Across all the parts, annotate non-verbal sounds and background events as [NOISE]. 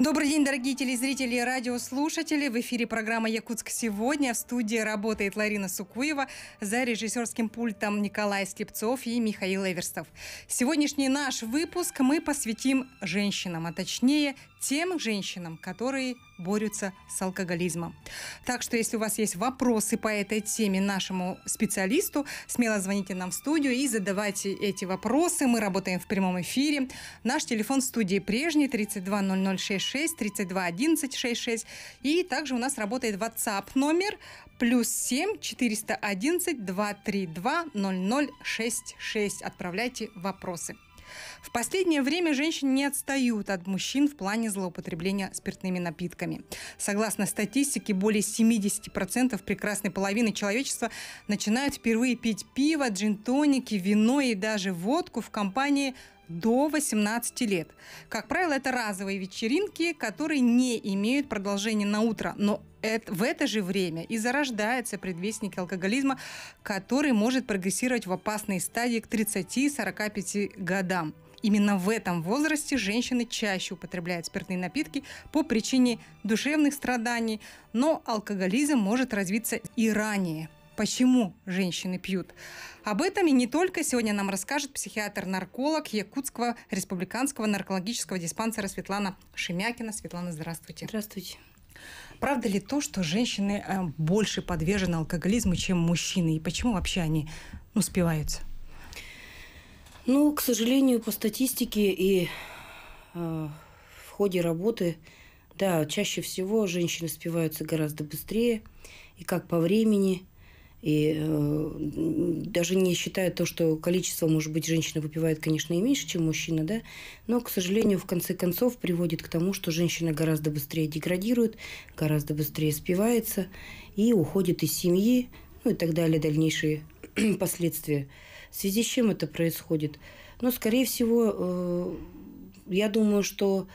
Добрый день, дорогие телезрители и радиослушатели. В эфире программа «Якутск сегодня». В студии работает Ларина Сукуева, за режиссерским пультом Николай Слепцов и Михаил Эверстов. Сегодняшний наш выпуск мы посвятим женщинам, а точнее тем женщинам, которые борются с алкоголизмом. Так что, если у вас есть вопросы по этой теме нашему специалисту, смело звоните нам в студию и задавайте эти вопросы. Мы работаем в прямом эфире. Наш телефон в студии прежний 320066, 321166. И также у нас работает WhatsApp номер плюс 7 411 232 0066. Отправляйте вопросы. В последнее время женщины не отстают от мужчин в плане злоупотребления спиртными напитками. Согласно статистике, более 70% прекрасной половины человечества начинают впервые пить пиво, джин-тоники, вино и даже водку в компании до 18 лет. Как правило, это разовые вечеринки, которые не имеют продолжения на утро, но это, в это же время и зарождается предвестник алкоголизма, который может прогрессировать в опасной стадии к 30-45 годам. Именно в этом возрасте женщины чаще употребляют спиртные напитки по причине душевных страданий, но алкоголизм может развиться и ранее. Почему женщины пьют? Об этом и не только сегодня нам расскажет психиатр-нарколог Якутского республиканского наркологического диспансера Светлана Шемякина. Светлана, здравствуйте. Здравствуйте. Правда ли то, что женщины э, больше подвержены алкоголизму, чем мужчины? И почему вообще они ну, спиваются? Ну, к сожалению, по статистике и э, в ходе работы, да, чаще всего женщины спиваются гораздо быстрее, и как по времени, и э, даже не считая то, что количество, может быть, женщина выпивает, конечно, и меньше, чем мужчина, да, но, к сожалению, в конце концов приводит к тому, что женщина гораздо быстрее деградирует, гораздо быстрее спивается и уходит из семьи, ну и так далее, дальнейшие [CLEARS THROAT] последствия. В связи с чем это происходит? но, ну, скорее всего, э, я думаю, что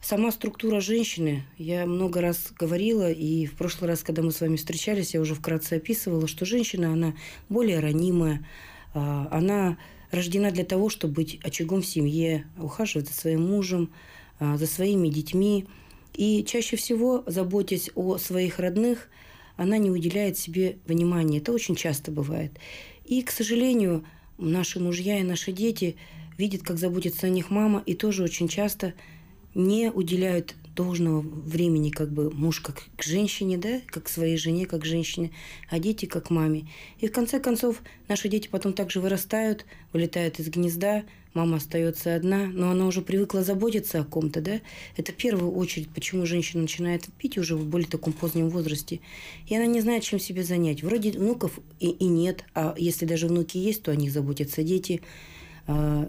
Сама структура женщины, я много раз говорила, и в прошлый раз, когда мы с вами встречались, я уже вкратце описывала, что женщина, она более ранимая, а, она рождена для того, чтобы быть очагом в семье, ухаживать за своим мужем, а, за своими детьми. И чаще всего, заботясь о своих родных, она не уделяет себе внимания. Это очень часто бывает. И, к сожалению, наши мужья и наши дети видят, как заботится о них мама, и тоже очень часто – не уделяют должного времени как бы муж как к женщине, да, как своей жене, как женщине, а дети как маме. И в конце концов наши дети потом также вырастают, вылетают из гнезда, мама остается одна, но она уже привыкла заботиться о ком-то, да. Это в первую очередь, почему женщина начинает пить уже в более таком позднем возрасте. И она не знает, чем себе занять. Вроде внуков и, и нет, а если даже внуки есть, то о них заботятся дети. А,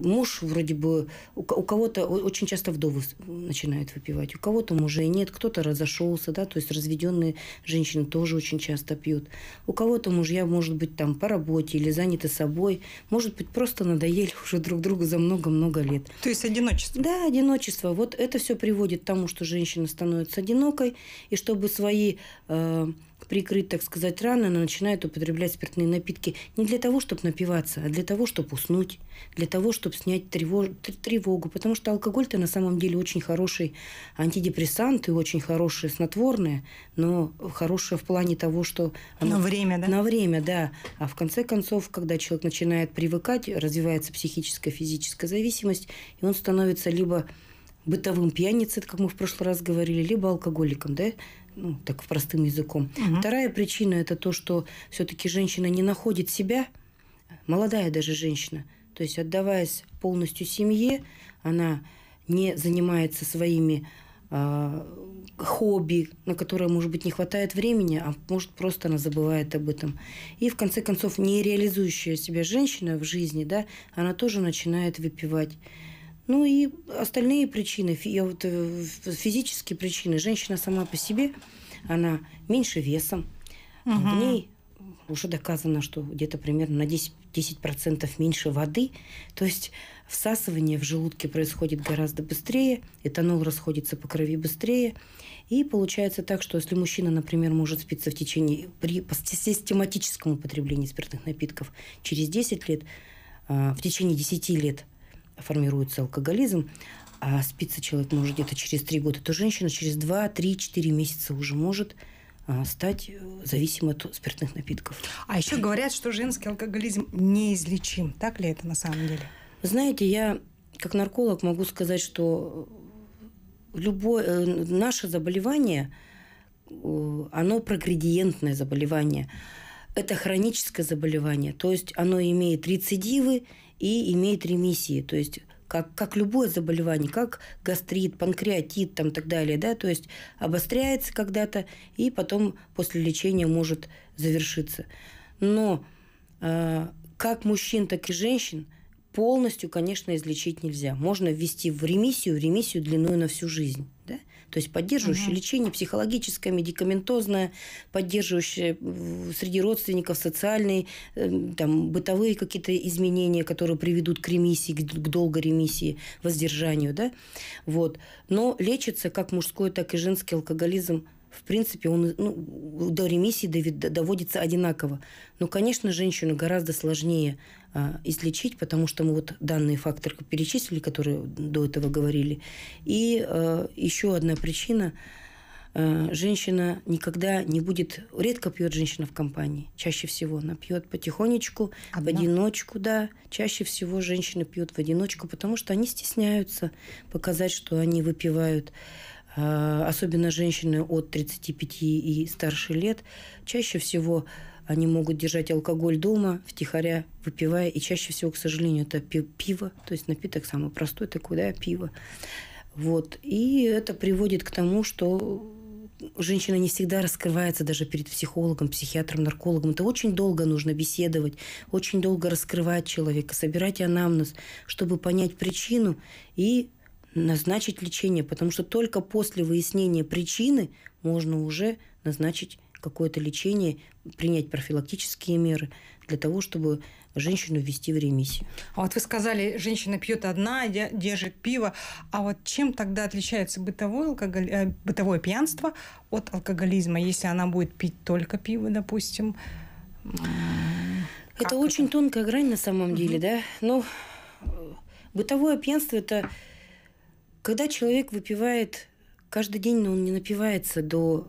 муж вроде бы, у кого-то, очень часто вдовы начинают выпивать, у кого-то мужей нет, кто-то разошелся, да, то есть разведенные женщины тоже очень часто пьют. У кого-то мужья, может быть, там по работе или заняты собой, может быть, просто надоели уже друг другу за много-много лет. То есть одиночество? Да, одиночество. Вот это все приводит к тому, что женщина становится одинокой, и чтобы свои э, прикрыть, так сказать, раны, она начинает употреблять спиртные напитки не для того, чтобы напиваться, а для того, чтобы уснуть, для того, чтобы снять тревож... тревогу. Потому что алкоголь-то на самом деле очень хороший антидепрессант и очень хорошее снотворное, но хорошее в плане того, что... Оно... На время, да? На время, да. А в конце концов, когда человек начинает привыкать, развивается психическая, физическая зависимость, и он становится либо бытовым пьяницей, как мы в прошлый раз говорили, либо алкоголиком, да? ну, так простым языком. Угу. Вторая причина это то, что все-таки женщина не находит себя, молодая даже женщина, то есть отдаваясь полностью семье, она не занимается своими э, хобби, на которое, может быть, не хватает времени, а может, просто она забывает об этом. И, в конце концов, не реализующая себя женщина в жизни, да, она тоже начинает выпивать. Ну и остальные причины, я вот, э, физические причины. Женщина сама по себе, она меньше весом, угу. в ней уже доказано, что где-то примерно на 10%, 10 меньше воды. То есть всасывание в желудке происходит гораздо быстрее, этанол расходится по крови быстрее. И получается так, что если мужчина, например, может спиться в течение при систематическом употреблении спиртных напитков через 10 лет, а, в течение 10 лет формируется алкоголизм, а спится человек может где-то через три года, то женщина через два, три, четыре месяца уже может а, стать э, зависимой от спиртных напитков. А еще говорят, что женский алкоголизм неизлечим. Так ли это на самом деле? Знаете, я как нарколог могу сказать, что любое э, наше заболевание, э, оно прогредиентное заболевание. Это хроническое заболевание, то есть оно имеет рецидивы, и имеет ремиссии. То есть как, как любое заболевание, как гастрит, панкреатит там, и так далее, да, то есть обостряется когда-то и потом после лечения может завершиться. Но э, как мужчин, так и женщин полностью, конечно, излечить нельзя. Можно ввести в ремиссию, в ремиссию длиной на всю жизнь, да? то есть поддерживающее угу. лечение, психологическое, медикаментозное, поддерживающее среди родственников социальные, эм, там, бытовые какие-то изменения, которые приведут к ремиссии, к долгой ремиссии, воздержанию, да, вот. Но лечится как мужской, так и женский алкоголизм в принципе, он ну, до ремиссии доводится одинаково. Но, конечно, женщину гораздо сложнее а, излечить, потому что мы вот данные факторы перечислили, которые до этого говорили. И а, еще одна причина а, женщина никогда не будет, редко пьет женщина в компании, чаще всего она пьет потихонечку, Одна. в одиночку, да, чаще всего женщины пьют в одиночку, потому что они стесняются показать, что они выпивают. Особенно женщины от 35 и старше лет чаще всего они могут держать алкоголь дома, втихаря выпивая, и чаще всего, к сожалению, это пиво, то есть напиток самый простой такой, да, пиво. Вот. И это приводит к тому, что женщина не всегда раскрывается даже перед психологом, психиатром, наркологом. Это очень долго нужно беседовать, очень долго раскрывать человека, собирать анамнез, чтобы понять причину и назначить лечение, потому что только после выяснения причины можно уже назначить какое-то лечение, принять профилактические меры для того, чтобы женщину ввести в ремиссию. А вот вы сказали, женщина пьет одна, держит пиво. А вот чем тогда отличается бытовое, алкоголь... Э, бытовое пьянство от алкоголизма, если она будет пить только пиво, допустим? Это как очень тонкая грань на самом деле, да? Но ну, э, бытовое пьянство – это когда человек выпивает каждый день, но он не напивается до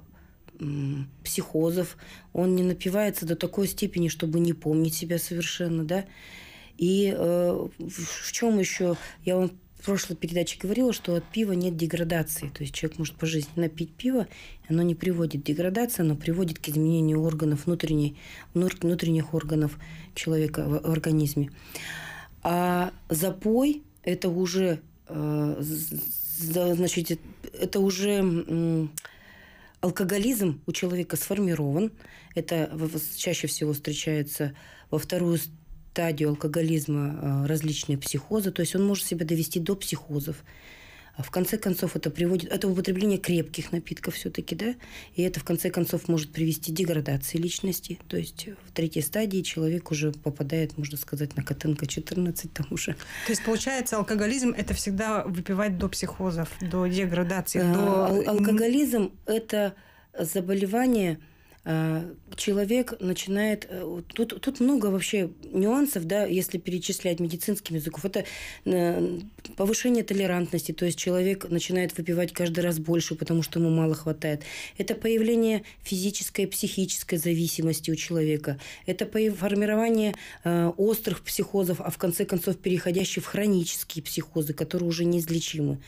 психозов, он не напивается до такой степени, чтобы не помнить себя совершенно, да. И э, в чем еще, я вам в прошлой передаче говорила, что от пива нет деградации. То есть человек может по жизни напить пиво, оно не приводит к деградации, оно приводит к изменению органов внутренней, внутренних органов человека в организме. А запой – это уже, э, значит, э, это уже Алкоголизм у человека сформирован. Это чаще всего встречается во вторую стадию алкоголизма э, различные психозы. То есть он может себя довести до психозов. А в конце концов это приводит, это употребление крепких напитков все-таки, да, и это в конце концов может привести к деградации личности, то есть в третьей стадии человек уже попадает, можно сказать, на Котенко 14 там уже. То есть получается алкоголизм это всегда выпивать до психозов, до деградации, а, до... алкоголизм это заболевание, Э, человек начинает... Э, тут, тут много вообще нюансов, да, если перечислять медицинским языком. Это э, повышение толерантности, то есть человек начинает выпивать каждый раз больше, потому что ему мало хватает. Это появление физической и психической зависимости у человека. Это формирование острых психозов, а в конце концов переходящих в хронические психозы, которые уже неизлечимы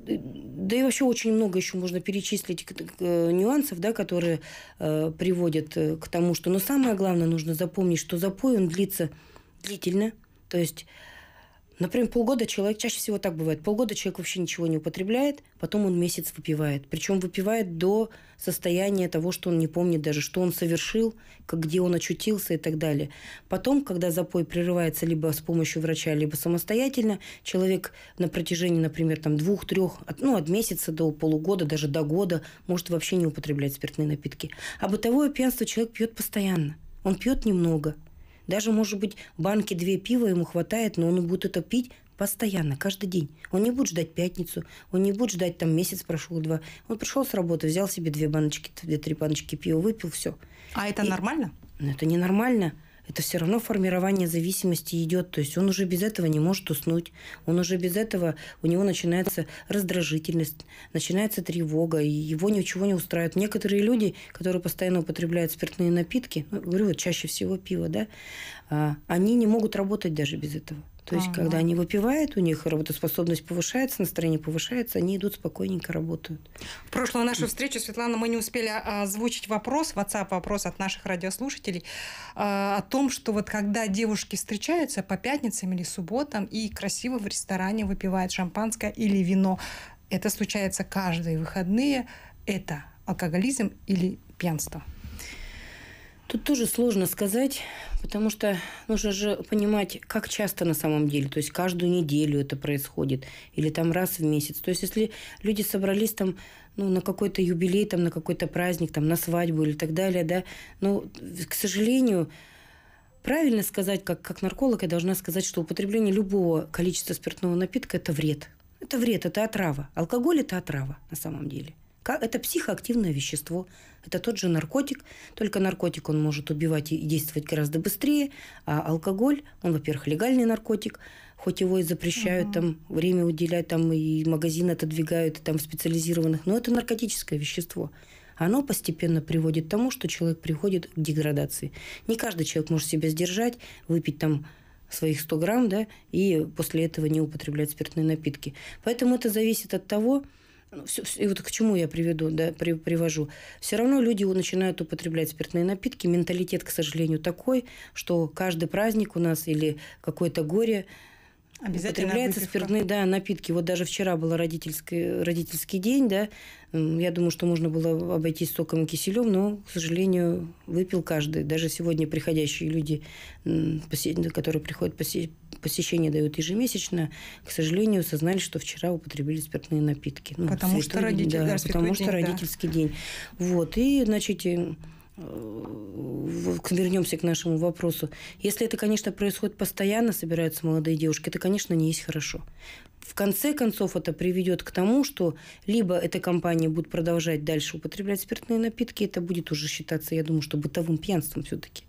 да и вообще очень много еще можно перечислить э, нюансов, да, которые э, приводят э, к тому, что... Но ну, самое главное, нужно запомнить, что запой, он длится длительно. То есть Например, полгода человек, чаще всего так бывает, полгода человек вообще ничего не употребляет, потом он месяц выпивает. Причем выпивает до состояния того, что он не помнит даже, что он совершил, как, где он очутился и так далее. Потом, когда запой прерывается либо с помощью врача, либо самостоятельно, человек на протяжении, например, там двух-трех, от, ну, от месяца до полугода, даже до года может вообще не употреблять спиртные напитки. А бытовое пьянство человек пьет постоянно. Он пьет немного, даже, может быть, банки две пива ему хватает, но он будет это пить постоянно, каждый день. Он не будет ждать пятницу, он не будет ждать там месяц прошел два. Он пришел с работы, взял себе две баночки, две-три баночки пива, выпил, все. А это И... нормально? Ну, это ненормально. нормально это все равно формирование зависимости идет. То есть он уже без этого не может уснуть. Он уже без этого, у него начинается раздражительность, начинается тревога, и его ничего не устраивает. Некоторые люди, которые постоянно употребляют спиртные напитки, ну, говорю, вот чаще всего пиво, да, а, они не могут работать даже без этого. То есть, ага. когда они выпивают, у них работоспособность повышается, настроение повышается, они идут спокойненько работают. В прошлую нашу встречу, Светлана, мы не успели а, озвучить вопрос, WhatsApp вопрос от наших радиослушателей а, о том, что вот когда девушки встречаются по пятницам или субботам и красиво в ресторане выпивают шампанское или вино, это случается каждые выходные, это алкоголизм или пьянство? Тут тоже сложно сказать, потому что нужно же понимать, как часто на самом деле, то есть каждую неделю это происходит, или там раз в месяц. То есть если люди собрались там ну, на какой-то юбилей, там, на какой-то праздник, там, на свадьбу или так далее, да, ну к сожалению, правильно сказать, как, как нарколог, я должна сказать, что употребление любого количества спиртного напитка – это вред. Это вред, это отрава. Алкоголь – это отрава на самом деле – это психоактивное вещество. Это тот же наркотик, только наркотик он может убивать и действовать гораздо быстрее, а алкоголь, он, во-первых, легальный наркотик, хоть его и запрещают, угу. там время уделяют, там и магазины отодвигают, и там специализированных, но это наркотическое вещество оно постепенно приводит к тому, что человек приходит к деградации. Не каждый человек может себя сдержать, выпить там своих 100 грамм, да, и после этого не употреблять спиртные напитки. Поэтому это зависит от того, ну, Все, и вот к чему я приведу, да, при, привожу. Все равно люди начинают употреблять спиртные напитки. Менталитет, к сожалению, такой, что каждый праздник у нас или какое-то горе Употребляются спиртные да, напитки. Вот даже вчера был родительский, родительский день, да. Я думаю, что можно было обойтись соком и киселем, но, к сожалению, выпил каждый. Даже сегодня приходящие люди, которые приходят посетить посещение дают ежемесячно, к сожалению, сознали, что вчера употребили спиртные напитки. Ну, потому что, родитель, да, да, потому день, что да. родительский день. Вот, и, значит, э, вернемся к нашему вопросу. Если это, конечно, происходит постоянно, собираются молодые девушки, это, конечно, не есть хорошо. В конце концов, это приведет к тому, что либо эта компания будет продолжать дальше употреблять спиртные напитки, это будет уже считаться, я думаю, что бытовым пьянством все-таки.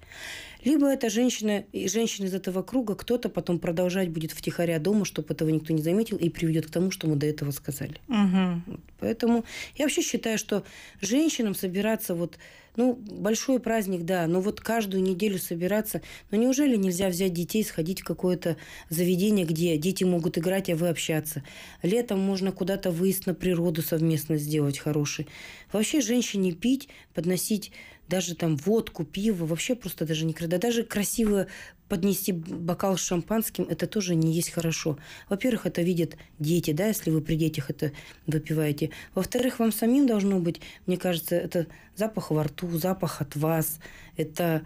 Либо это женщина, женщина из этого круга, кто-то потом продолжать будет втихаря дома, чтобы этого никто не заметил, и приведет к тому, что мы до этого сказали. Угу. Поэтому я вообще считаю, что женщинам собираться вот ну, большой праздник, да, но вот каждую неделю собираться, ну, неужели нельзя взять детей, сходить в какое-то заведение, где дети могут играть, а вы общаться? Летом можно куда-то выезд на природу совместно сделать хороший. Вообще женщине пить, подносить даже там водку, пиво, вообще просто даже не крадут. Даже красиво поднести бокал с шампанским, это тоже не есть хорошо. Во-первых, это видят дети, да, если вы при детях это выпиваете. Во-вторых, вам самим должно быть, мне кажется, это запах во рту, запах от вас, это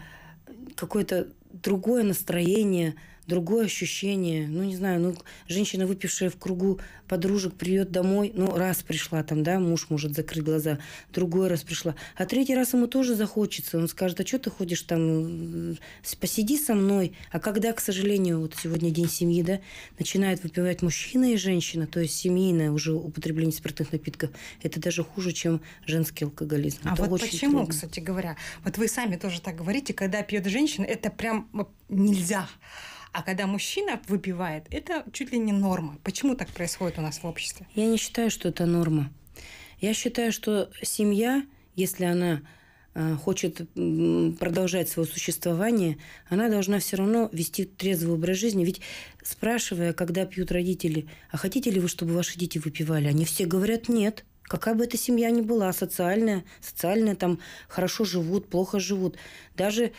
какое-то другое настроение – другое ощущение. Ну, не знаю, ну, женщина, выпившая в кругу подружек, придет домой, ну, раз пришла там, да, муж может закрыть глаза, другой раз пришла. А третий раз ему тоже захочется. Он скажет, а что ты ходишь там, э, посиди со мной. А когда, к сожалению, вот сегодня день семьи, да, начинает выпивать мужчина и женщина, то есть семейное уже употребление спиртных напитков, это даже хуже, чем женский алкоголизм. А это вот почему, трудно. кстати говоря, вот вы сами тоже так говорите, когда пьет женщина, это прям э, нельзя. А когда мужчина выпивает, это чуть ли не норма. Почему так происходит у нас в обществе? Я не считаю, что это норма. Я считаю, что семья, если она э, хочет продолжать свое существование, она должна все равно вести трезвый образ жизни. Ведь спрашивая, когда пьют родители, а хотите ли вы, чтобы ваши дети выпивали, они все говорят нет. Какая бы эта семья ни была, социальная, социальная, там хорошо живут, плохо живут. Даже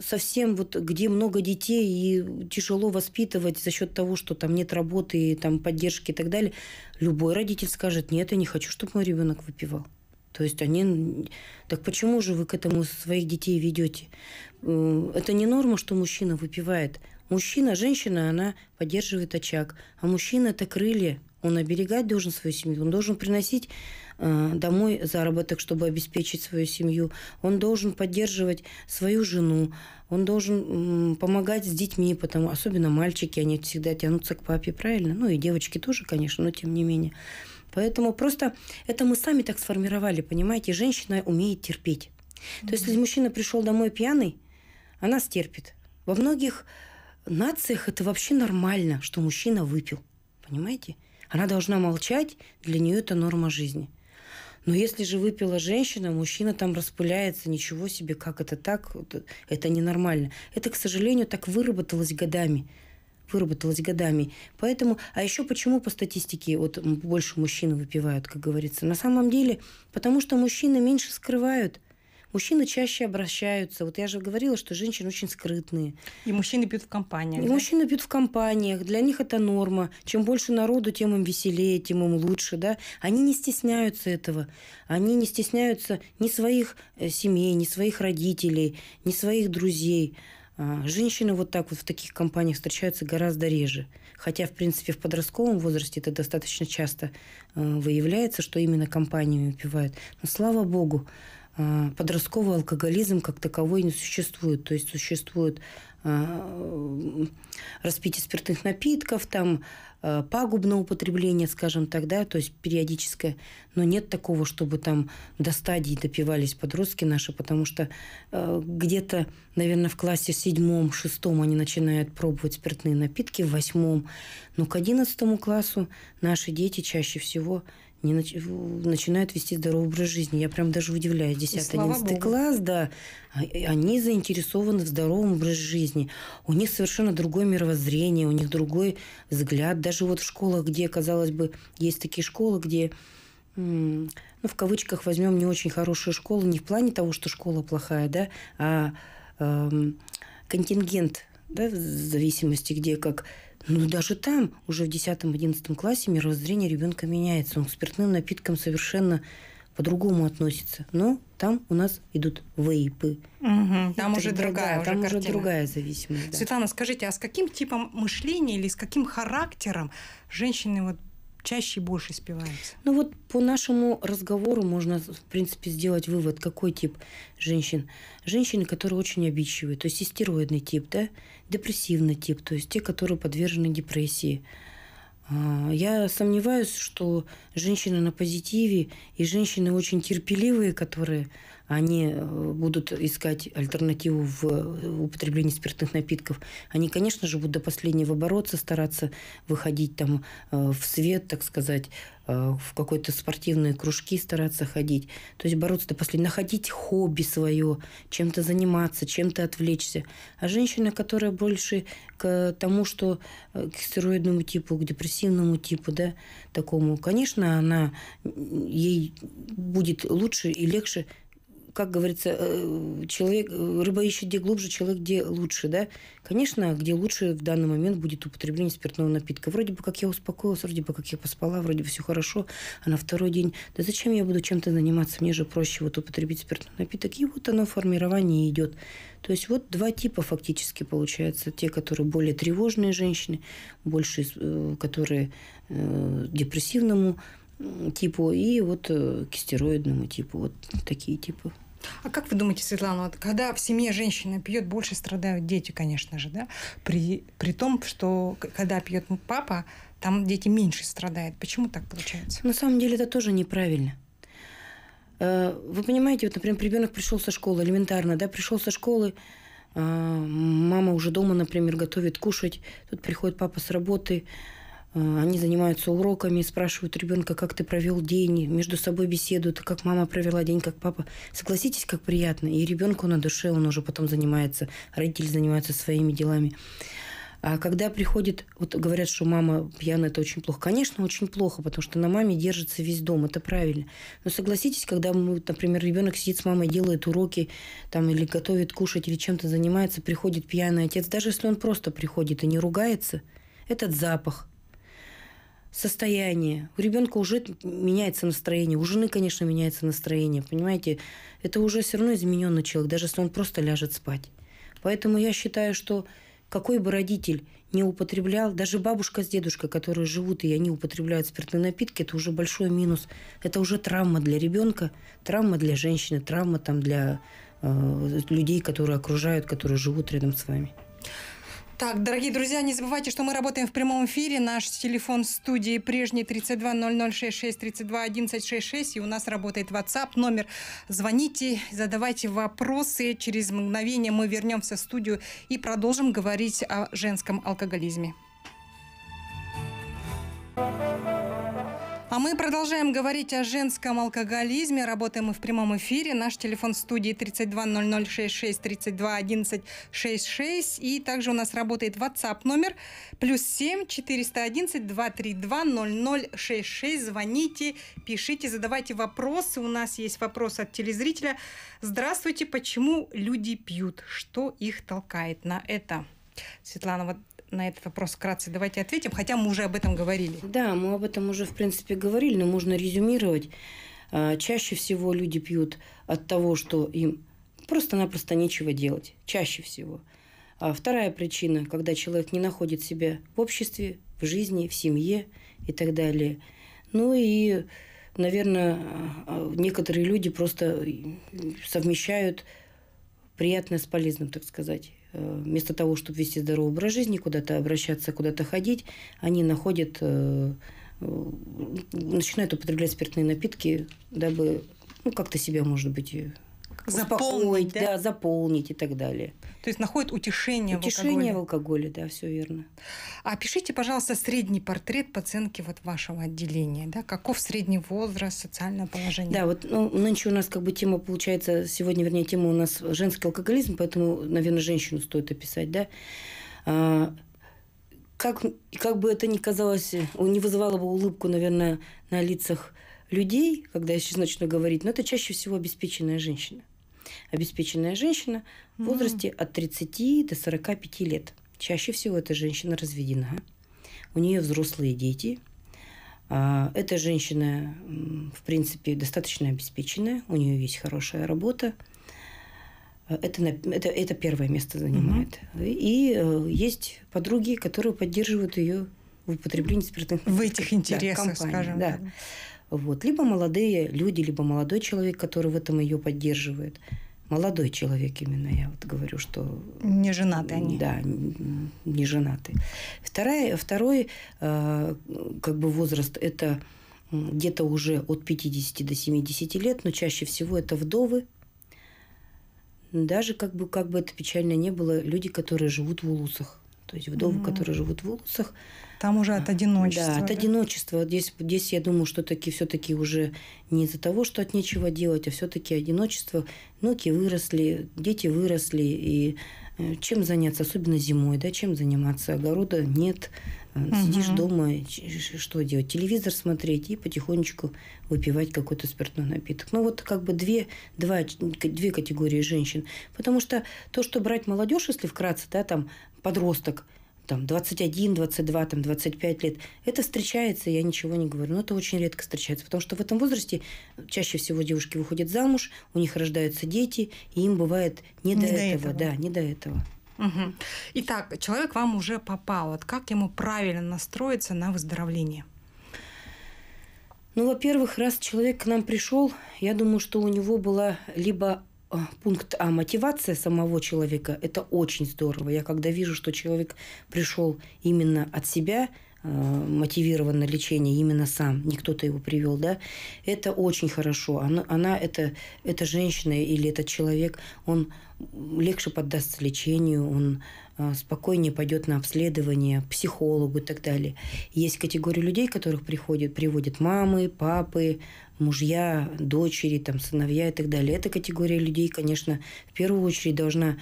совсем вот, где много детей и тяжело воспитывать за счет того, что там нет работы, и, там поддержки и так далее, любой родитель скажет, нет, я не хочу, чтобы мой ребенок выпивал. То есть они... Так почему же вы к этому своих детей ведете? Э, это не норма, что мужчина выпивает. Мужчина, женщина, она поддерживает очаг. А мужчина – это крылья – он оберегать должен свою семью, он должен приносить э, домой заработок, чтобы обеспечить свою семью, он должен поддерживать свою жену, он должен помогать с детьми, потому особенно мальчики, они всегда тянутся к папе, правильно? Ну и девочки тоже, конечно, но тем не менее. Поэтому просто это мы сами так сформировали, понимаете, женщина умеет терпеть. То есть, если мужчина пришел домой пьяный, она стерпит. Во многих нациях это вообще нормально, что мужчина выпил. Понимаете? Она должна молчать, для нее это норма жизни. Но если же выпила женщина, мужчина там распыляется, ничего себе, как это так, это ненормально. Это, к сожалению, так выработалось годами выработалась годами. Поэтому, а еще почему по статистике вот больше мужчин выпивают, как говорится? На самом деле, потому что мужчины меньше скрывают – Мужчины чаще обращаются. Вот я же говорила, что женщины очень скрытные. И мужчины пьют в компаниях. И да? мужчины пьют в компаниях. Для них это норма. Чем больше народу, тем им веселее, тем им лучше. Да? Они не стесняются этого. Они не стесняются ни своих э, семей, ни своих родителей, ни своих друзей. А, женщины вот так вот в таких компаниях встречаются гораздо реже. Хотя, в принципе, в подростковом возрасте это достаточно часто э, выявляется, что именно компаниями пивают. Но слава богу, а, подростковый алкоголизм как таковой не существует. То есть существует а, распитие спиртных напитков, там а, пагубное употребление, скажем так, да, то есть периодическое. Но нет такого, чтобы там до стадии допивались подростки наши, потому что где-то, наверное, в классе седьмом, шестом они начинают пробовать спиртные напитки, в восьмом. Но к одиннадцатому классу наши дети чаще всего не нач... начинают вести здоровый образ жизни. Я прям даже удивляюсь. 10-11 класс, да, а, они заинтересованы в здоровом образе жизни. У них совершенно другое мировоззрение, у них другой взгляд. Даже вот в школах, где, казалось бы, есть такие школы, где ну, в кавычках возьмем не очень хорошие школы не в плане того, что школа плохая, да, а э, контингент, да, в зависимости, где как ну, даже там, уже в 10-11 классе, мировоззрение ребенка меняется. Он к спиртным напиткам совершенно по-другому относится. Но там у нас идут вейпы. Угу, там уже другая, другая там уже, уже другая зависимость. Да. Светлана, скажите, а с каким типом мышления или с каким характером женщины вот чаще и больше спиваются? Ну вот по нашему разговору можно, в принципе, сделать вывод, какой тип женщин. Женщины, которые очень обидчивые, то есть истероидный тип, да, депрессивный тип, то есть те, которые подвержены депрессии. А, я сомневаюсь, что женщины на позитиве и женщины очень терпеливые, которые они э, будут искать альтернативу в э, употреблении спиртных напитков. Они, конечно же, будут до последнего бороться, стараться выходить там э, в свет, так сказать, в какой-то спортивные кружки стараться ходить. То есть бороться до последнего, находить хобби свое, чем-то заниматься, чем-то отвлечься. А женщина, которая больше к тому, что к стероидному типу, к депрессивному типу, да, такому, конечно, она, ей будет лучше и легче как говорится, э, человек, э, рыба ищет где глубже, человек где лучше, да? Конечно, где лучше в данный момент будет употребление спиртного напитка. Вроде бы как я успокоилась, вроде бы как я поспала, вроде бы все хорошо, а на второй день, да зачем я буду чем-то заниматься, мне же проще вот употребить спиртный напиток. И вот оно формирование идет. То есть вот два типа фактически получается. Те, которые более тревожные женщины, больше, э, которые депрессивному типу и вот кистероидному типу. Вот такие типы. А как вы думаете, Светлана, вот когда в семье женщина пьет, больше страдают дети, конечно же, да? При, при том, что когда пьет папа, там дети меньше страдают. Почему так получается? На самом деле это тоже неправильно. Э, вы понимаете, вот, например, ребенок пришел со школы, элементарно, да, пришел со школы, а, мама уже дома, например, готовит кушать, тут приходит папа с работы, а, они занимаются уроками, спрашивают ребенка, как ты провел день, между собой беседуют, как мама провела день, как папа. Согласитесь, как приятно. И ребенку на душе он уже потом занимается, родители занимаются своими делами. А когда приходит, вот говорят, что мама пьяная, это очень плохо. Конечно, очень плохо, потому что на маме держится весь дом, это правильно. Но согласитесь, когда, мы, например, ребенок сидит с мамой, делает уроки, там, или готовит кушать, или чем-то занимается, приходит пьяный отец, даже если он просто приходит и не ругается, этот запах, состояние. У ребенка уже меняется настроение. У жены, конечно, меняется настроение. Понимаете, это уже все равно измененный человек, даже если он просто ляжет спать. Поэтому я считаю, что какой бы родитель не употреблял, даже бабушка с дедушкой, которые живут и они употребляют спиртные напитки, это уже большой минус. Это уже травма для ребенка, травма для женщины, травма там для э, людей, которые окружают, которые живут рядом с вами. Так, дорогие друзья, не забывайте, что мы работаем в прямом эфире. Наш телефон студии прежний 32 0066 32 1166. И у нас работает WhatsApp номер. Звоните, задавайте вопросы. Через мгновение мы вернемся в студию и продолжим говорить о женском алкоголизме. Thank you. А мы продолжаем говорить о женском алкоголизме. Работаем мы в прямом эфире. Наш телефон студии 320066 32 11 66. И также у нас работает WhatsApp номер плюс 7 411 232 0066. Звоните, пишите, задавайте вопросы. У нас есть вопрос от телезрителя. Здравствуйте, почему люди пьют? Что их толкает на это? Светлана, вот на этот вопрос вкратце давайте ответим, хотя мы уже об этом говорили. Да, мы об этом уже, в принципе, говорили, но можно резюмировать. А, чаще всего люди пьют от того, что им просто-напросто нечего делать. Чаще всего. А вторая причина, когда человек не находит себя в обществе, в жизни, в семье и так далее. Ну и, наверное, а, некоторые люди просто э, совмещают приятное с полезным, так сказать. Э, вместо того, чтобы вести здоровый образ жизни, куда-то обращаться, куда-то ходить, они находят, э, э, начинают употреблять спиртные напитки, дабы ну, как-то себя, может быть, заполнить, да? да, заполнить и так далее. То есть находит утешение, утешение в алкоголе. Утешение в алкоголе, да, все верно. А пишите, пожалуйста, средний портрет пациентки вот вашего отделения, да, каков средний возраст, социальное положение? Да, вот ну, нынче у нас как бы тема получается, сегодня, вернее, тема у нас женский алкоголизм, поэтому, наверное, женщину стоит описать, да. А, как, как бы это ни казалось, не вызывало бы улыбку, наверное, на лицах людей, когда я сейчас начну говорить, но это чаще всего обеспеченная женщина обеспеченная женщина в возрасте от 30 до 45 лет. Чаще всего эта женщина разведена, у нее взрослые дети. А, эта женщина, в принципе, достаточно обеспеченная, у нее есть хорошая работа. А, это, это, это первое место занимает. И, э, есть подруги, которые поддерживают ее в употреблении спиртных напитков. В этих интересах, да, компании, скажем. Да. Вот. Либо молодые люди, либо молодой человек, который в этом ее поддерживает. Молодой человек именно, я вот говорю, что... Не женаты они. Да, не женаты. Вторая, второй э, как бы возраст – это где-то уже от 50 до 70 лет, но чаще всего это вдовы. Даже как бы, как бы это печально не было, люди, которые живут в улусах. То есть вдовы, mm-hmm. которые живут в улусах, там уже от одиночества. Да, от да? одиночества. Здесь, здесь я думаю, что таки все-таки уже не из-за того, что от нечего делать, а все-таки одиночество. Ноки выросли, дети выросли, и э, чем заняться, особенно зимой, да, чем заниматься? Огорода нет, э, сидишь угу. дома, что делать? Телевизор смотреть и потихонечку выпивать какой-то спиртной напиток. Ну, вот как бы две, два, две категории женщин. Потому что то, что брать молодежь, если вкратце, да, там подросток – там 21, 22, там 25 лет. Это встречается, я ничего не говорю, но это очень редко встречается, потому что в этом возрасте чаще всего девушки выходят замуж, у них рождаются дети, и им бывает не, не до, до этого, этого, да, не до этого. Угу. Итак, человек вам уже попал. Вот как ему правильно настроиться на выздоровление? Ну, во-первых, раз человек к нам пришел, я думаю, что у него была либо а, пункт А мотивация самого человека – это очень здорово. Я когда вижу, что человек пришел именно от себя, а, мотивирован на лечение именно сам, не кто-то его привел, да, это очень хорошо. Она, она это, эта женщина или этот человек, он легче поддастся лечению, он а, спокойнее пойдет на обследование психологу и так далее. Есть категория людей, которых приходят, приводят мамы, папы, мужья, дочери, там, сыновья и так далее. Эта категория людей, конечно, в первую очередь должна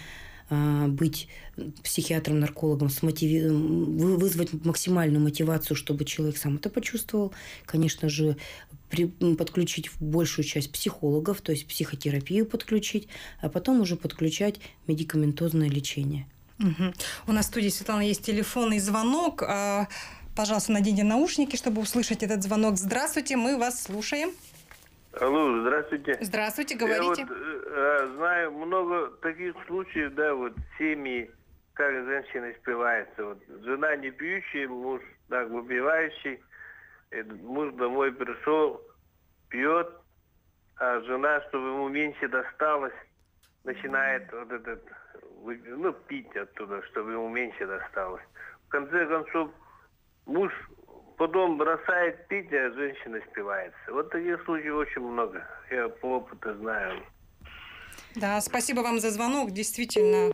а, быть психиатром, наркологом, смотиви... вызвать максимальную мотивацию, чтобы человек сам это почувствовал. Конечно же, при... подключить большую часть психологов, то есть психотерапию подключить, а потом уже подключать медикаментозное лечение. Угу. У нас в студии, Светлана, есть телефонный звонок. А, пожалуйста, наденьте наушники, чтобы услышать этот звонок. Здравствуйте, мы вас слушаем. Алло, здравствуйте. Здравствуйте, говорите. Я вот, э, а, знаю много таких случаев, да, вот семьи, как женщина спивается. Вот, жена не пьющая, муж так выпивающий. муж домой пришел, пьет, а жена, чтобы ему меньше досталось, начинает вот этот ну, пить оттуда, чтобы ему меньше досталось. В конце концов, муж потом бросает пить, а женщина спивается. Вот таких случаев очень много. Я по опыту знаю. Да, спасибо вам за звонок. Действительно,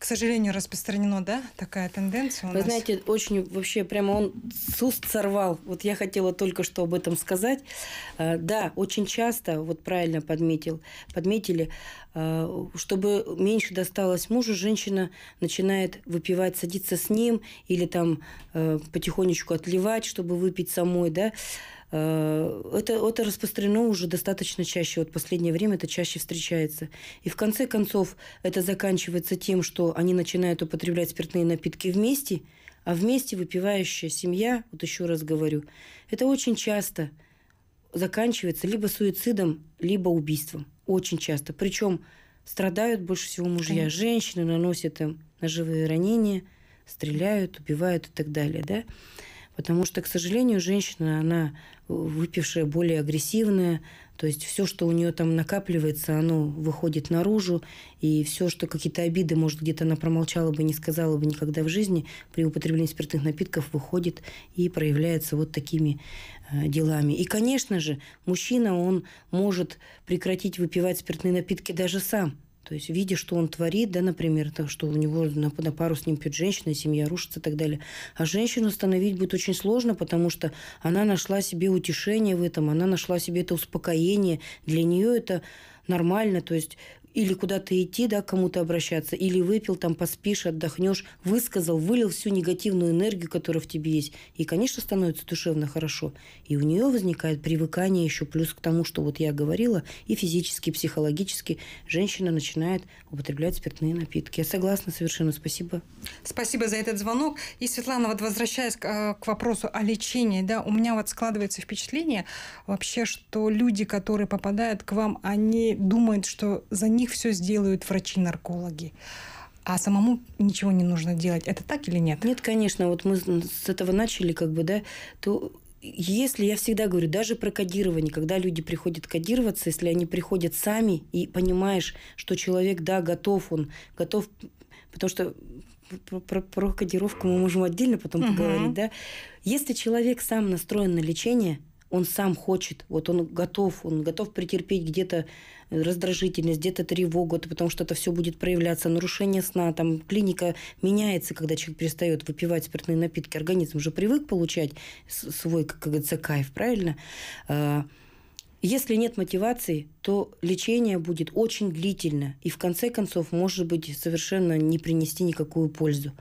к сожалению, распространено, да, такая тенденция у Вы нас? знаете, очень вообще прямо он с уст сорвал. Вот я хотела только что об этом сказать. А, да, очень часто, вот правильно подметил, подметили, а, чтобы меньше досталось мужу, женщина начинает выпивать, садиться с ним или там а, потихонечку отливать, чтобы выпить самой, да. Э, это, это распространено уже достаточно чаще. Вот в последнее время это чаще встречается. И в конце концов это заканчивается тем, что они начинают употреблять спиртные напитки вместе, а вместе выпивающая семья, вот еще раз говорю, это очень часто заканчивается либо суицидом, либо убийством. Очень часто. Причем страдают больше всего мужья. Конечно. Женщины наносят им ножевые ранения, стреляют, убивают и так далее. Да? Потому что, к сожалению, женщина, она выпившая, более агрессивная, то есть все, что у нее там накапливается, оно выходит наружу, и все, что какие-то обиды, может, где-то она промолчала бы, не сказала бы никогда в жизни, при употреблении спиртных напитков выходит и проявляется вот такими э, делами. И, конечно же, мужчина, он может прекратить выпивать спиртные напитки даже сам, то есть, видя, что он творит, да, например, то, что у него на, на пару с ним пьет женщина, семья рушится и так далее. А женщину остановить будет очень сложно, потому что она нашла себе утешение в этом, она нашла себе это успокоение. Для нее это нормально. То есть или куда-то идти, да, кому-то обращаться, или выпил, там поспишь, отдохнешь, высказал, вылил всю негативную энергию, которая в тебе есть. И, конечно, становится душевно хорошо. И у нее возникает привыкание еще плюс к тому, что вот я говорила, и физически, и психологически женщина начинает употреблять спиртные напитки. Я согласна совершенно, спасибо. Спасибо за этот звонок. И, Светлана, вот возвращаясь к, э, к вопросу о лечении, да, у меня вот складывается впечатление вообще, что люди, которые попадают к вам, они думают, что за них все сделают врачи-наркологи а самому ничего не нужно делать. Это так или нет? Нет, конечно. Вот мы с этого начали, как бы, да, то если я всегда говорю, даже про кодирование, когда люди приходят кодироваться, если они приходят сами и понимаешь, что человек, да, готов, он готов, потому что про, про, про кодировку мы можем отдельно потом угу. поговорить, да. Если человек сам настроен на лечение, он сам хочет, вот он готов, он готов претерпеть где-то раздражительность, где-то тревогу, потому что это все будет проявляться, нарушение сна, там клиника меняется, когда человек перестает выпивать спиртные напитки, организм же привык получать свой, как говорится, кайф, правильно? А, если нет мотивации, то лечение будет очень длительно и в конце концов может быть совершенно не принести никакую пользу.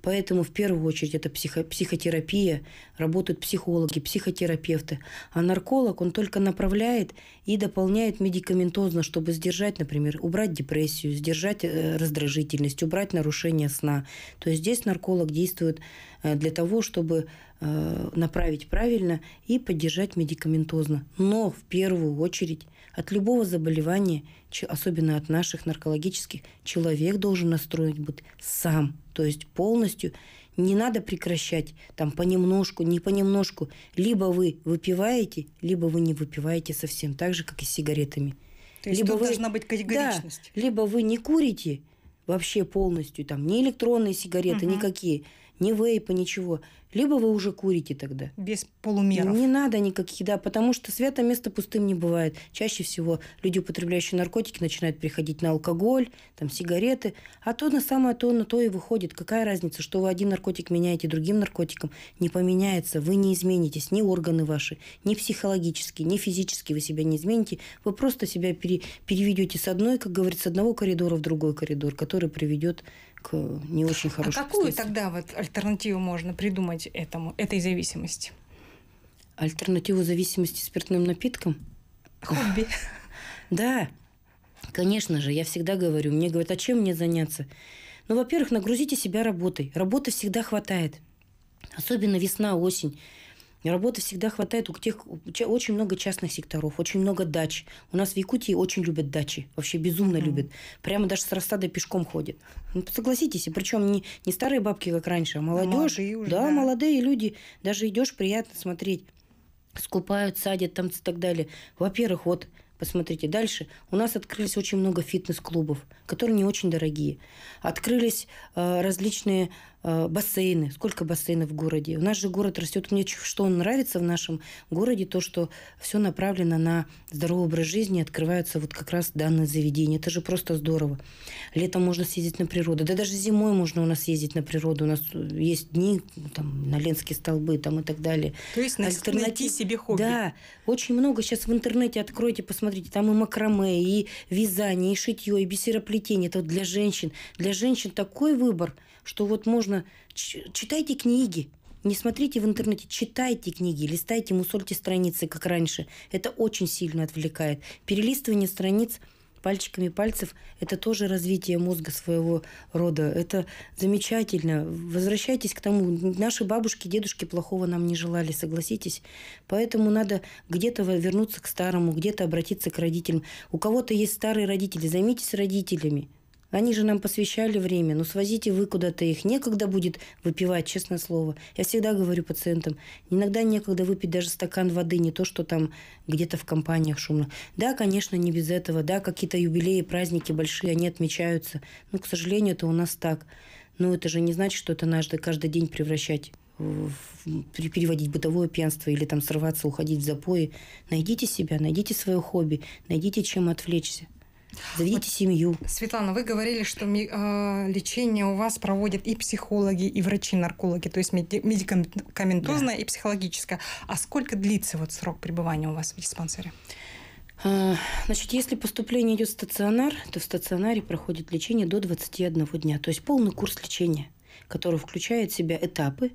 Поэтому в первую очередь это психо психотерапия, работают психологи, психотерапевты, а нарколог он только направляет и дополняет медикаментозно, чтобы сдержать, например, убрать депрессию, сдержать э, раздражительность, убрать нарушение сна. То есть здесь нарколог действует э, для того, чтобы Э, направить правильно и поддержать медикаментозно. Но в первую очередь от любого заболевания, особенно от наших наркологических, человек должен настроить быть сам, то есть полностью. Не надо прекращать там понемножку, не понемножку. Либо вы выпиваете, либо вы не выпиваете совсем, так же, как и с сигаретами. То есть тут вы... должна быть категоричность. Да, либо вы не курите вообще полностью, там, ни электронные сигареты, угу. никакие – ни вейпа, ничего. Либо вы уже курите тогда. Без полумеров. Не надо никаких, да, потому что святое место пустым не бывает. Чаще всего люди, употребляющие наркотики, начинают приходить на алкоголь, там, сигареты. А то на самое то, на то и выходит. Какая разница, что вы один наркотик меняете другим наркотиком? Не поменяется, вы не изменитесь, ни органы ваши, ни психологически, ни физически вы себя не измените. Вы просто себя пере, переведете с одной, как говорится, с одного коридора в другой коридор, который приведет к не очень хорошим А какую тогда вот альтернативу можно придумать этому, этой зависимости? Альтернативу зависимости спиртным напиткам? Хобби. [LAUGHS] Да, конечно же, я всегда говорю. Мне говорят, а чем мне заняться? Ну, во-первых, нагрузите себя работой. Работы всегда хватает. Особенно весна, осень. Работы всегда хватает у тех, у, очень много частных секторов, очень много дач. У нас в Якутии очень любят дачи, вообще безумно mm-hmm. любят. Прямо даже с рассады пешком ходят. Ну, согласитесь, причем не, не старые бабки, как раньше, а ну, молодежь. Молодые уже, да, да, молодые люди. Даже идешь, приятно смотреть. Скупают, садят там и так далее. Во-первых, вот посмотрите дальше, у нас открылись очень много фитнес-клубов, которые не очень дорогие. Открылись э, различные Э, бассейны. Сколько бассейнов в городе? У нас же город растет. Мне что нравится в нашем городе, то, что все направлено на здоровый образ жизни, открываются вот как раз данные заведения. Это же просто здорово. Летом можно съездить на природу. Да даже зимой можно у нас ездить на природу. У нас э, есть дни, там, на Ленские столбы там, и так далее. То есть Альтернатив... найти себе хобби. Да. Очень много сейчас в интернете откройте, посмотрите. Там и макраме, и вязание, и шитье, и бисероплетение. Это вот для женщин. Для женщин такой выбор – что вот можно... Читайте книги, не смотрите в интернете, читайте книги, листайте, мусольте страницы, как раньше. Это очень сильно отвлекает. Перелистывание страниц пальчиками пальцев – это тоже развитие мозга своего рода. Это замечательно. Возвращайтесь к тому. Наши бабушки, дедушки плохого нам не желали, согласитесь. Поэтому надо где-то вернуться к старому, где-то обратиться к родителям. У кого-то есть старые родители, займитесь родителями – они же нам посвящали время, ну свозите вы куда-то их. Некогда будет выпивать, честное слово. Я всегда говорю пациентам, иногда некогда выпить даже стакан воды, не то, что там где-то в компаниях шумно. Да, конечно, не без этого, да, какие-то юбилеи, праздники большие, они отмечаются. Но, к сожалению, это у нас так. Но это же не значит, что это надо каждый день превращать переводить бытовое пьянство или там срываться, уходить в запои. Найдите себя, найдите свое хобби, найдите чем отвлечься. Заведите вот, семью. Светлана, вы говорили, что ми, э, лечение у вас проводят и психологи, и врачи-наркологи, то есть медикаментозное да. и психологическое. А сколько длится вот срок пребывания у вас в диспансере? А, значит, если поступление идет в стационар, то в стационаре проходит лечение до 21 дня, то есть полный курс лечения, который включает в себя этапы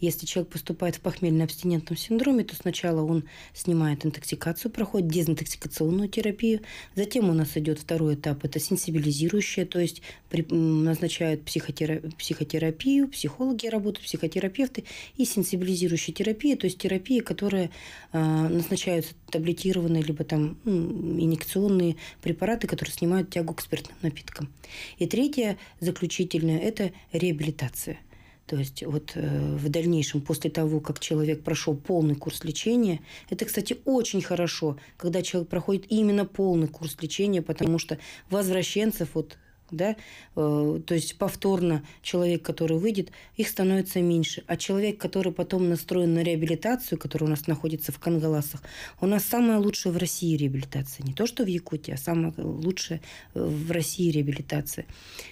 если человек поступает в похмельно-абстинентном синдроме, то сначала он снимает интоксикацию, проходит дезинтоксикационную терапию, затем у нас идет второй этап, это сенсибилизирующая, то есть назначают психотерапию, психологи работают, психотерапевты, и сенсибилизирующая терапия, то есть терапия, которая назначаются таблетированные либо там инъекционные препараты, которые снимают тягу к спиртным напиткам. И третье, заключительное, это реабилитация – то есть вот э, в дальнейшем, после того, как человек прошел полный курс лечения, это, кстати, очень хорошо, когда человек проходит именно полный курс лечения, потому что возвращенцев вот да, э, то есть повторно человек, который выйдет, их становится меньше, а человек, который потом настроен на реабилитацию, который у нас находится в Кангаласах, у нас самая лучшая в России реабилитация, не то что в Якутии, а самая лучшая э, в России реабилитация.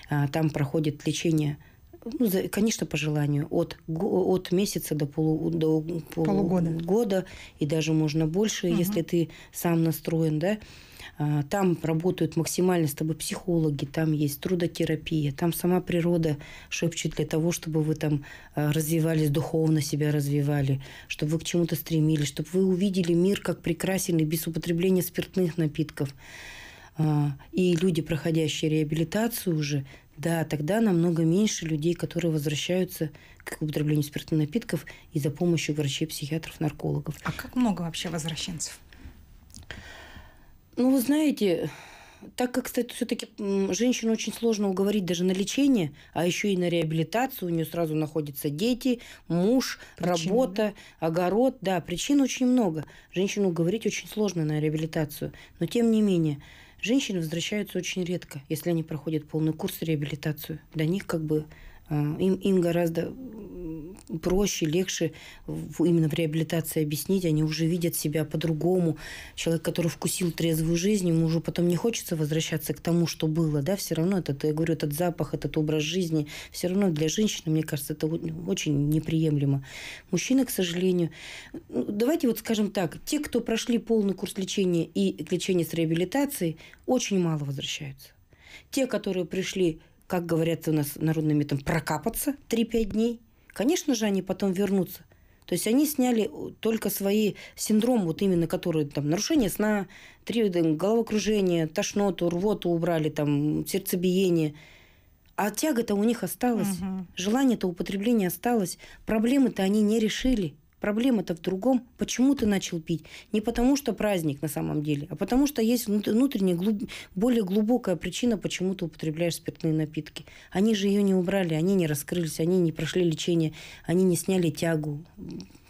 А, там проходит лечение ну, конечно, по желанию, от, от месяца до, полу, до полу, полугода года, и даже можно больше, угу. если ты сам настроен, да. А, там работают максимально с тобой психологи, там есть трудотерапия, там сама природа шепчет для того, чтобы вы там а, развивались, духовно себя развивали, чтобы вы к чему-то стремились, чтобы вы увидели мир как прекрасный без употребления спиртных напитков. А, и люди, проходящие реабилитацию уже, да, тогда намного меньше людей, которые возвращаются к употреблению спиртных напитков и за помощью врачей, психиатров, наркологов. А как много вообще возвращенцев? Ну, вы знаете, так как, кстати, все-таки женщину очень сложно уговорить даже на лечение, а еще и на реабилитацию. У нее сразу находятся дети, муж, Причина, работа, да? огород. Да, причин очень много. Женщину уговорить очень сложно на реабилитацию. Но тем не менее, Женщины возвращаются очень редко, если они проходят полный курс реабилитацию. До них как бы а, им, им гораздо проще, легче именно в реабилитации объяснить. Они уже видят себя по-другому. Человек, который вкусил трезвую жизнь, ему уже потом не хочется возвращаться к тому, что было. Да? Все равно этот, я говорю, этот запах, этот образ жизни, все равно для женщины, мне кажется, это очень неприемлемо. Мужчины, к сожалению... Ну, давайте вот скажем так. Те, кто прошли полный курс лечения и лечения с реабилитацией, очень мало возвращаются. Те, которые пришли как говорят у нас народными методом, прокапаться 3-5 дней. Конечно же, они потом вернутся. То есть они сняли только свои синдромы, вот именно которые там нарушение сна, три, головокружение, тошноту, рвоту убрали, там сердцебиение. А тяга-то у них осталась, угу. желание-то употребления осталось, проблемы-то они не решили. Проблема-то в другом. Почему ты начал пить? Не потому, что праздник на самом деле, а потому, что есть внутренняя, глуб... более глубокая причина, почему ты употребляешь спиртные напитки. Они же ее не убрали, они не раскрылись, они не прошли лечение, они не сняли тягу.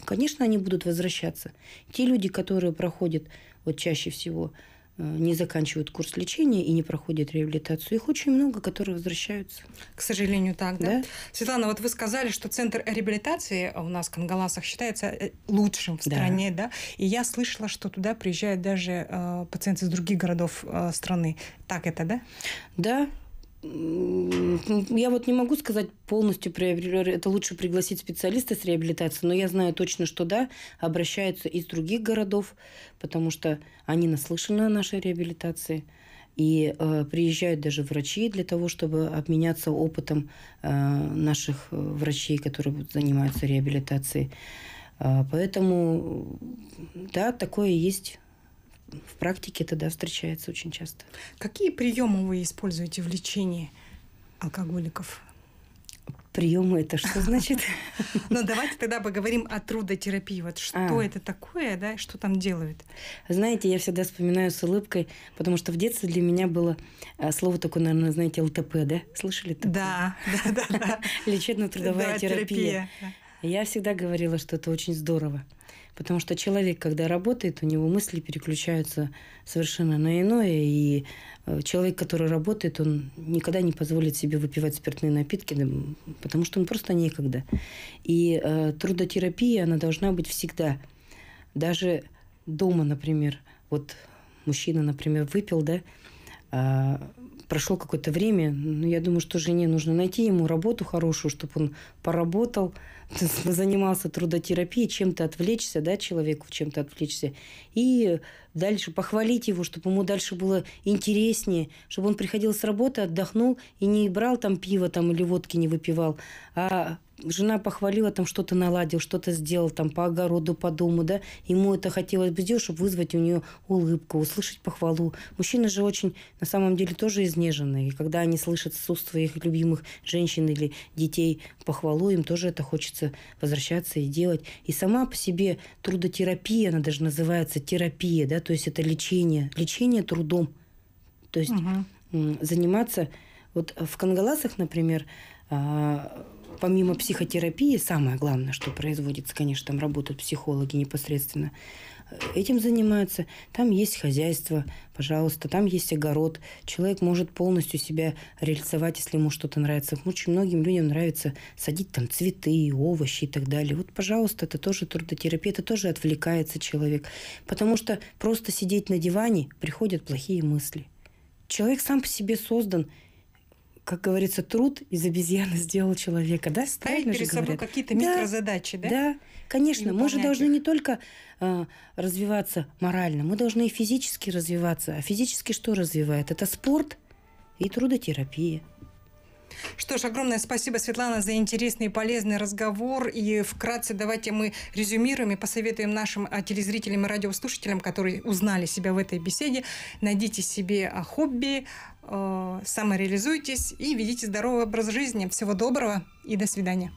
Конечно, они будут возвращаться. Те люди, которые проходят вот чаще всего – Э, не заканчивают курс лечения и не проходят реабилитацию. Их очень много, которые возвращаются. К сожалению, так, да? да? Светлана, вот вы сказали, что центр реабилитации у нас в Кангаласах считается э, лучшим в да. стране, да? И я слышала, что туда приезжают даже э, пациенты из других городов э, страны. Так это, да? Да, я вот не могу сказать полностью, это лучше пригласить специалиста с реабилитацией. но я знаю точно, что да, обращаются из других городов, потому что они наслышаны о нашей реабилитации. И э, приезжают даже врачи для того, чтобы обменяться опытом э, наших э, врачей, которые занимаются реабилитацией. Э, поэтому, да, такое есть в практике это да, встречается очень часто. Какие приемы вы используете в лечении алкоголиков? Приемы это что значит? [LAUGHS] Ну, давайте тогда поговорим о трудотерапии. Вот что а. это такое, да, что там делают? Знаете, я всегда вспоминаю с улыбкой, потому что в детстве для меня было а, слово такое, наверное, знаете, ЛТП, да? Слышали такое? Да, да, да. [LAUGHS] Лечебно-трудовая терапия. Я всегда говорила, что это очень здорово. Потому что человек, когда работает, у него мысли переключаются совершенно на иное. И э, человек, который работает, он никогда не позволит себе выпивать спиртные напитки, потому что он просто некогда. И э, трудотерапия, она должна быть всегда. Даже дома, например, вот мужчина, например, выпил, да, э, прошло какое-то время, но ну, я думаю, что жене нужно найти ему работу хорошую, чтобы он поработал, [LAUGHS] занимался трудотерапией, чем-то отвлечься, да, человеку чем-то отвлечься, и дальше похвалить его, чтобы ему дальше было интереснее, чтобы он приходил с работы, отдохнул и не брал там пиво там или водки не выпивал, а жена похвалила, там что-то наладил, что-то сделал, там по огороду, по дому, да, ему это хотелось бы сделать, чтобы вызвать у нее улыбку, услышать похвалу. Мужчины же очень, на самом деле, тоже изнеженные, и когда они слышат с уст своих любимых женщин или детей похвалу, им тоже это хочется возвращаться и делать. И сама по себе трудотерапия, она даже называется терапия, да, то есть это лечение, лечение трудом. То есть угу. заниматься... Вот в Кангаласах, например, а, помимо психотерапии, самое главное, что производится, конечно, там работают психологи непосредственно, э, этим занимаются. Там есть хозяйство, пожалуйста, там есть огород. Человек может полностью себя реализовать, если ему что-то нравится. Очень многим людям нравится садить там цветы, овощи и так далее. Вот, пожалуйста, это тоже трудотерапия, это тоже отвлекается человек. Потому что просто сидеть на диване приходят плохие мысли. Человек сам по себе создан – как говорится, труд из обезьяны сделал человека, да? Ставить перед собой какие-то да, да? Да, конечно. Мы же должны их. не только э, развиваться морально, мы должны и физически развиваться. А физически что развивает? Это спорт и трудотерапия. Что ж, огромное спасибо, Светлана, за интересный и полезный разговор. И вкратце давайте мы резюмируем и посоветуем нашим а, телезрителям и радиослушателям, которые узнали себя в этой беседе, найдите себе а, хобби, Э, самореализуйтесь и ведите здоровый образ жизни. Всего доброго и до свидания.